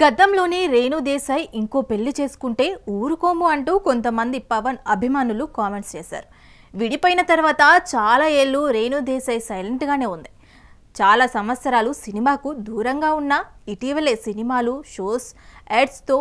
గతంలోనే రేణుదేశాయ్ ఇంకో పెళ్లి చేసుకుంటే ఊరుకోము అంటూ కొంతమంది పవన్ అభిమానులు కామెంట్స్ చేశారు విడిపోయిన తర్వాత చాలా ఏళ్ళు రేణుదేశాయ్ సైలెంట్గానే ఉంది చాలా సంవత్సరాలు సినిమాకు దూరంగా ఉన్న ఇటీవలే సినిమాలు షోస్ యాడ్స్తో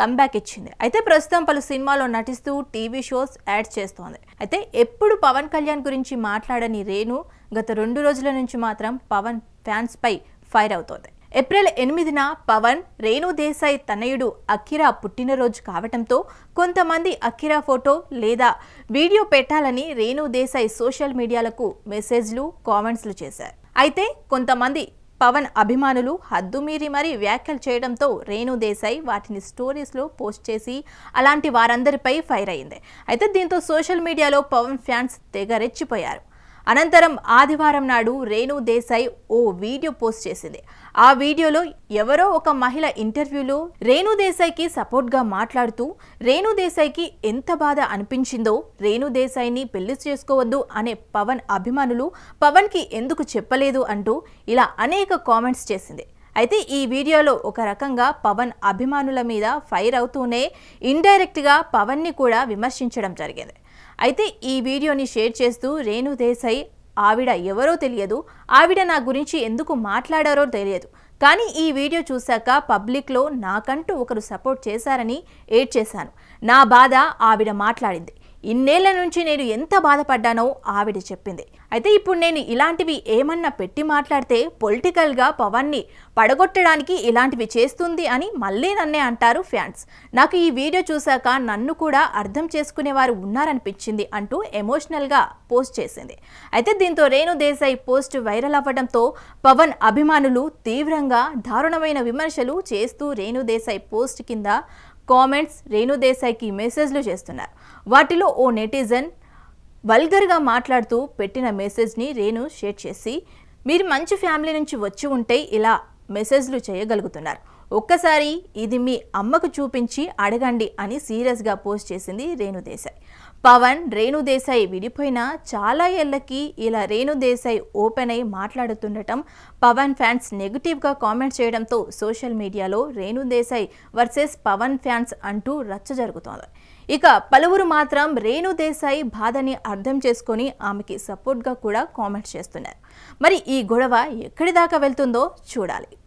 కమ్బ్యాక్ ఇచ్చింది అయితే ప్రస్తుతం పలు సినిమాల్లో నటిస్తూ టీవీ షోస్ యాడ్స్ చేస్తోంది అయితే ఎప్పుడు పవన్ కళ్యాణ్ గురించి మాట్లాడని రేణు గత రెండు రోజుల నుంచి మాత్రం పవన్ ఫ్యాన్స్పై ఫైర్ అవుతోంది ఏప్రిల్ ఎనిమిదిన పవన్ రేణు దేశాయ్ తనయుడు అఖిరా పుట్టినరోజు కావడంతో కొంతమంది అఖిరా ఫోటో లేదా వీడియో పెట్టాలని రేణు దేశాయ్ సోషల్ మీడియాలకు మెసేజ్లు కామెంట్స్లు చేశారు అయితే కొంతమంది పవన్ అభిమానులు హద్దుమీరి మరీ వ్యాఖ్యలు చేయడంతో రేణు దేశాయ్ వాటిని స్టోరీస్లో పోస్ట్ చేసి అలాంటి వారందరిపై ఫైర్ అయింది అయితే దీంతో సోషల్ మీడియాలో పవన్ ఫ్యాన్స్ తెగరెచ్చిపోయారు అనంతరం ఆదివారం నాడు రేణు దేశాయ్ ఓ వీడియో పోస్ట్ చేసింది ఆ వీడియోలో ఎవరో ఒక మహిళ ఇంటర్వ్యూలో రేణు దేశాయ్కి సపోర్ట్గా మాట్లాడుతూ రేణు దేశాయ్కి ఎంత బాధ అనిపించిందో రేణు దేశాయ్ని పెళ్లి చేసుకోవద్దు అనే పవన్ అభిమానులు పవన్కి ఎందుకు చెప్పలేదు అంటూ ఇలా అనేక కామెంట్స్ చేసింది అయితే ఈ వీడియోలో ఒక రకంగా పవన్ అభిమానుల మీద ఫైర్ అవుతూనే ఇండైరెక్ట్గా పవన్ని కూడా విమర్శించడం జరిగింది అయితే ఈ వీడియోని షేర్ చేస్తూ రేణు దేశాయ్ ఆవిడ ఎవరో తెలియదు ఆవిడ నా గురించి ఎందుకు మాట్లాడారో తెలియదు కానీ ఈ వీడియో చూశాక పబ్లిక్లో నాకంటూ ఒకరు సపోర్ట్ చేశారని ఏడ్ చేశాను నా బాధ ఆవిడ మాట్లాడింది ఇన్నేళ్ల నుంచి నేను ఎంత బాధపడ్డానో ఆవిడ చెప్పింది అయితే ఇప్పుడు నేను ఇలాంటివి ఏమన్నా పెట్టి మాట్లాడితే పొలిటికల్గా పవన్ని పడగొట్టడానికి ఇలాంటివి చేస్తుంది అని మళ్ళీ నన్నే అంటారు ఫ్యాన్స్ నాకు ఈ వీడియో చూశాక నన్ను కూడా అర్థం చేసుకునేవారు ఉన్నారనిపించింది అంటూ ఎమోషనల్గా పోస్ట్ చేసింది అయితే దీంతో రేణు దేశాయ్ పోస్ట్ వైరల్ అవ్వడంతో పవన్ అభిమానులు తీవ్రంగా దారుణమైన విమర్శలు చేస్తూ రేణు దేశాయ్ పోస్ట్ కింద కామెంట్స్ రేణుదేశాయికి మెసేజ్లు చేస్తున్నారు వాటిలో ఓ నెటిజన్ వల్గర్గా మాట్లాడుతూ పెట్టిన మెసేజ్ని రేణు షేర్ చేసి మీరు మంచి ఫ్యామిలీ నుంచి వచ్చి ఉంటే ఇలా మెసేజ్లు చేయగలుగుతున్నారు ఒక్కసారి ఇది మీ అమ్మకు చూపించి అడగండి అని సీరియస్గా పోస్ట్ చేసింది రేణుదేశాయ్ పవన్ రేణుదేశాయ్ విడిపోయిన చాలా ఏళ్లకి ఇలా రేణుదేశాయ్ ఓపెన్ అయి మాట్లాడుతుండటం పవన్ ఫ్యాన్స్ నెగిటివ్గా కామెంట్ చేయడంతో సోషల్ మీడియాలో రేణుదేశాయ్ వర్సెస్ పవన్ ఫ్యాన్స్ అంటూ రచ్చ జరుగుతోంది ఇక పలువురు మాత్రం రేణుదేశాయ్ బాధని అర్థం చేసుకొని ఆమెకి సపోర్ట్గా కూడా కామెంట్ చేస్తున్నారు మరి ఈ గొడవ ఎక్కడి దాకా వెళ్తుందో చూడాలి